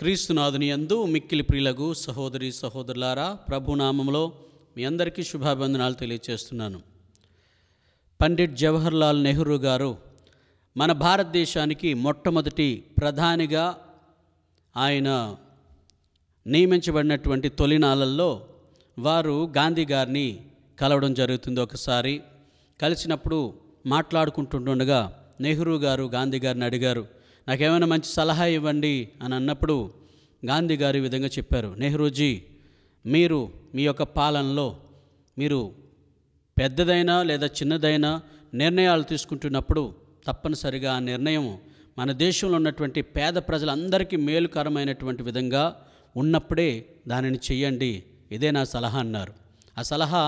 క్రీస్తునాథుని అందు మిక్కిలి ప్రియులకు సహోదరి సహోదరులారా ప్రభునామంలో మీ అందరికీ శుభాభందనాలు తెలియచేస్తున్నాను పండిట్ జవహర్లాల్ నెహ్రూ గారు మన భారతదేశానికి మొట్టమొదటి ప్రధానిగా ఆయన నియమించబడినటువంటి తొలినాళ్ళల్లో వారు గాంధీ గారిని కలవడం జరుగుతుంది ఒకసారి కలిసినప్పుడు మాట్లాడుకుంటుండగా నెహ్రూ గారు గాంధీ గారిని అడిగారు నాకేమైనా మంచి సలహా ఇవ్వండి అని అన్నప్పుడు గాంధీ గారు ఈ విధంగా చెప్పారు నెహ్రూజీ మీరు మీ యొక్క పాలనలో మీరు పెద్దదైనా లేదా చిన్నదైనా నిర్ణయాలు తీసుకుంటున్నప్పుడు తప్పనిసరిగా ఆ నిర్ణయం మన దేశంలో ఉన్నటువంటి పేద ప్రజలందరికీ మేలుకరమైనటువంటి విధంగా ఉన్నప్పుడే దానిని చెయ్యండి ఇదే నా సలహా అన్నారు ఆ సలహా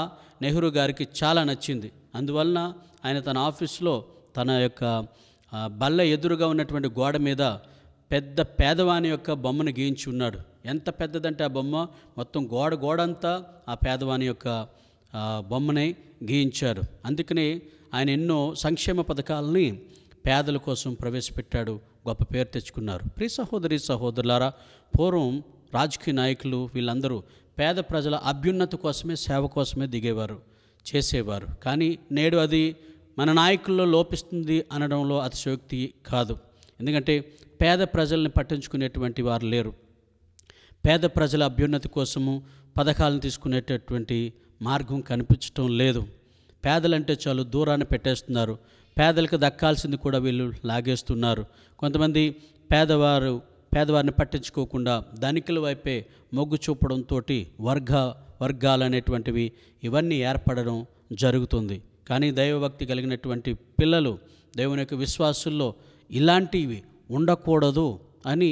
నెహ్రూ గారికి చాలా నచ్చింది అందువలన ఆయన తన ఆఫీస్లో తన యొక్క బల్ల ఎదురుగా ఉన్నటువంటి గోడ మీద పెద్ద పేదవాని యొక్క బొమ్మను గీయించి ఉన్నాడు ఎంత పెద్దదంటే ఆ బొమ్మ మొత్తం గోడ గోడంతా ఆ పేదవాని యొక్క బొమ్మని గీయించారు అందుకనే ఆయన ఎన్నో సంక్షేమ పథకాలని పేదల కోసం ప్రవేశపెట్టాడు గొప్ప పేరు తెచ్చుకున్నారు ప్రియ సహోదరి సహోదరులారా పూర్వం రాజకీయ నాయకులు వీళ్ళందరూ పేద ప్రజల అభ్యున్నతి కోసమే సేవ కోసమే దిగేవారు చేసేవారు కానీ నేడు అది మన నాయకుల్లో లోపిస్తుంది అనడంలో అతిశయోక్తి కాదు ఎందుకంటే పేద ప్రజల్ని పట్టించుకునేటువంటి వారు లేరు పేద ప్రజల అభ్యున్నతి కోసము పథకాలను తీసుకునేటటువంటి మార్గం కనిపించటం లేదు పేదలంటే చాలు దూరాన్ని పెట్టేస్తున్నారు పేదలకు దక్కాల్సింది కూడా వీళ్ళు లాగేస్తున్నారు కొంతమంది పేదవారు పేదవారిని పట్టించుకోకుండా ధనికుల వైపే మొగ్గు చూపడంతో వర్గ వర్గాలు అనేటువంటివి ఇవన్నీ ఏర్పడడం జరుగుతుంది కానీ దైవభక్తి కలిగినటువంటి పిల్లలు దేవుని యొక్క విశ్వాసుల్లో ఇలాంటివి ఉండకూడదు అని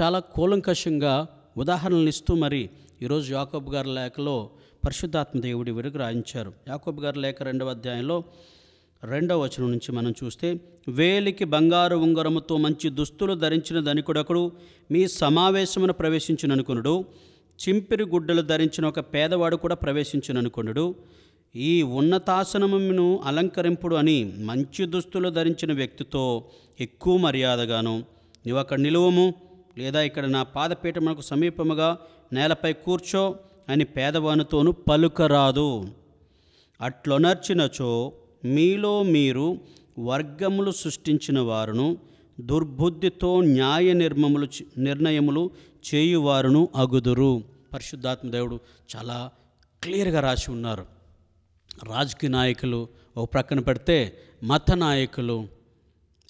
చాలా కూలంకషంగా ఉదాహరణలు ఇస్తూ మరి ఈరోజు యాకోబ్ గారి లేఖలో పరిశుద్ధాత్మ దేవుడి వెనుక రాయించారు యాకోబ్ గారి లేఖ రెండవ అధ్యాయంలో రెండవ వచనం నుంచి మనం చూస్తే వేలికి బంగారు ఉంగరముతో మంచి దుస్తులు ధరించిన ధనికుడొకడు మీ సమావేశమును ప్రవేశించిననుకునుడు చింపిరి గుడ్డలు ధరించిన ఒక పేదవాడు కూడా ప్రవేశించిననుకునుడు ఈ ఉన్నతాసనమును అలంకరింపుడు అని మంచి దుస్తులు ధరించిన వ్యక్తితో ఎక్కువ మర్యాదగాను నువ్వు అక్కడ నిలువము లేదా ఇక్కడ నా పాదపీఠమునకు సమీపముగా నేలపై కూర్చో అని పేదవానితోనూ పలుకరాదు అట్లొనర్చినచో మీలో మీరు వర్గములు సృష్టించిన వారును దుర్బుద్ధితో న్యాయ నిర్మములు నిర్ణయములు చేయువారును అగుదురు పరిశుద్ధాత్మ దేవుడు చాలా క్లియర్గా రాసి ఉన్నారు రాజకీయ నాయకులు ఒక ప్రక్కన పెడితే మత నాయకులు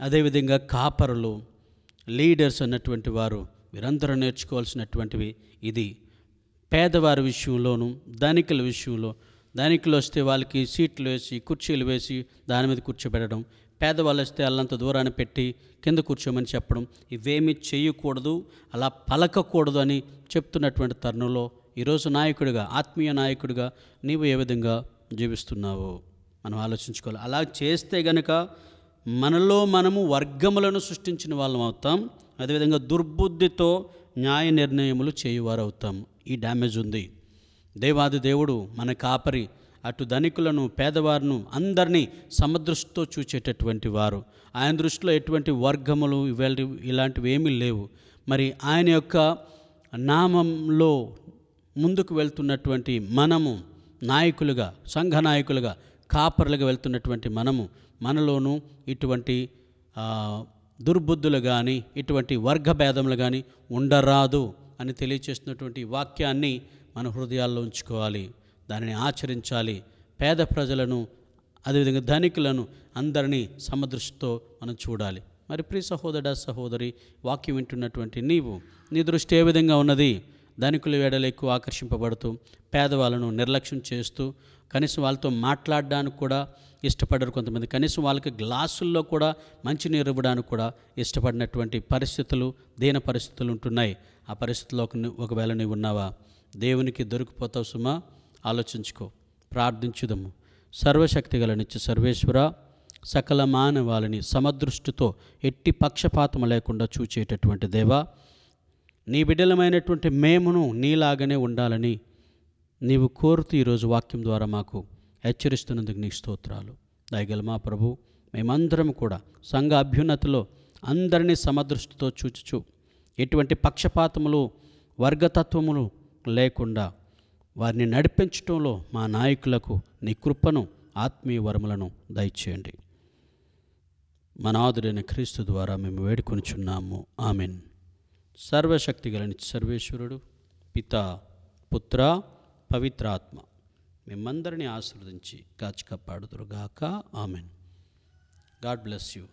అదేవిధంగా కాపరులు లీడర్స్ అన్నటువంటి వారు నిరంతరం నేర్చుకోవాల్సినటువంటివి ఇది పేదవారి విషయంలోనూ ధనికుల విషయంలో ధనికులు వస్తే వాళ్ళకి సీట్లు వేసి కుర్చీలు వేసి దాని మీద కూర్చోబెట్టడం పేదవాళ్ళు వస్తే వాళ్ళంత దూరాన్ని పెట్టి కింద కూర్చోమని చెప్పడం ఇవేమీ చేయకూడదు అలా పలకకూడదు అని చెప్తున్నటువంటి తరుణంలో ఈరోజు నాయకుడిగా ఆత్మీయ నాయకుడిగా నీవు ఏ విధంగా జీవిస్తున్నావో మనం ఆలోచించుకోవాలి అలా చేస్తే గనక మనలో మనము వర్గములను సృష్టించిన వాళ్ళం అవుతాం అదేవిధంగా దుర్బుద్ధితో న్యాయ నిర్ణయములు చేయువారు అవుతాం ఈ డ్యామేజ్ ఉంది దేవాది దేవుడు మన కాపరి అటు ధనికులను పేదవారును అందరినీ సమదృష్టితో చూచేటటువంటి వారు ఆయన దృష్టిలో ఎటువంటి వర్గములు ఇవాళ ఇలాంటివి ఏమీ లేవు మరి ఆయన యొక్క నామంలో ముందుకు వెళ్తున్నటువంటి మనము నాయకులుగా సంఘ నాయకులుగా కాపర్లకు వెళ్తున్నటువంటి మనము మనలోనూ ఇటువంటి దుర్బుద్ధులు కానీ ఇటువంటి వర్గభేదములు కానీ ఉండరాదు అని తెలియచేస్తున్నటువంటి వాక్యాన్ని మన హృదయాల్లో ఉంచుకోవాలి దానిని ఆచరించాలి పేద ప్రజలను అదేవిధంగా ధనికులను అందరినీ సమదృష్టితో మనం చూడాలి మరి ప్రియ సహోదర సహోదరి వాక్యం వింటున్నటువంటి నీవు నీ దృష్టి ఏ విధంగా ఉన్నది ధనికుల వేడలు ఎక్కువ ఆకర్షింపబడుతూ పేదవాళ్ళను నిర్లక్ష్యం చేస్తూ కనీసం వాళ్ళతో మాట్లాడడానికి కూడా ఇష్టపడరు కొంతమంది కనీసం వాళ్ళకి గ్లాసుల్లో కూడా మంచినీరు ఇవ్వడానికి కూడా ఇష్టపడినటువంటి పరిస్థితులు దీన పరిస్థితులు ఉంటున్నాయి ఆ పరిస్థితుల్లో ఒకవేళ నీవు ఉన్నావా దేవునికి దొరికిపోతావు సుమా ఆలోచించుకో ప్రార్థించుదము గల నిత్య సర్వేశ్వర సకల మానవాళిని సమదృష్టితో ఎట్టి పక్షపాతం లేకుండా చూచేటటువంటి దేవా నీ బిడ్డలమైనటువంటి మేమును నీలాగనే ఉండాలని నీవు కోరుతూ ఈరోజు వాక్యం ద్వారా మాకు హెచ్చరిస్తున్నందుకు నీ స్తోత్రాలు దయగల మా ప్రభు మేమందరం కూడా సంఘ అభ్యున్నతిలో అందరినీ సమదృష్టితో చూచుచు ఎటువంటి పక్షపాతములు వర్గతత్వములు లేకుండా వారిని నడిపించడంలో మా నాయకులకు నీ కృపను ఆత్మీయ వరములను దయచేయండి మన ఆదుడైన క్రీస్తు ద్వారా మేము వేడుకొనిచున్నాము ఆమెన్ సర్వశక్తి గలని సర్వేశ్వరుడు పిత పుత్ర పవిత్రాత్మ మిమ్మందరిని ఆశీర్వదించి కాచి కాపాడుదురుగాక ఆమెన్ గాడ్ బ్లెస్ యూ